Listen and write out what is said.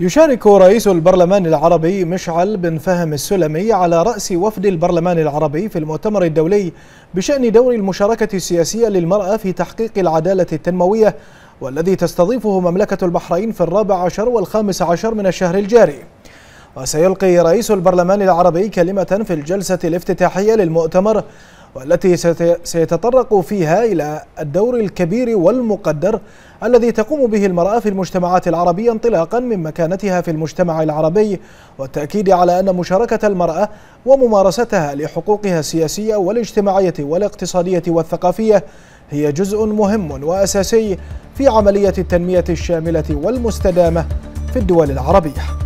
يشارك رئيس البرلمان العربي مشعل بن فهم السلمي على رأس وفد البرلمان العربي في المؤتمر الدولي بشأن دور المشاركة السياسية للمرأة في تحقيق العدالة التنموية والذي تستضيفه مملكة البحرين في الرابع عشر والخامس عشر من الشهر الجاري وسيلقي رئيس البرلمان العربي كلمة في الجلسة الافتتاحية للمؤتمر والتي سيتطرق فيها إلى الدور الكبير والمقدر الذي تقوم به المرأة في المجتمعات العربية انطلاقا من مكانتها في المجتمع العربي والتأكيد على أن مشاركة المرأة وممارستها لحقوقها السياسية والاجتماعية والاقتصادية والثقافية هي جزء مهم وأساسي في عملية التنمية الشاملة والمستدامة في الدول العربية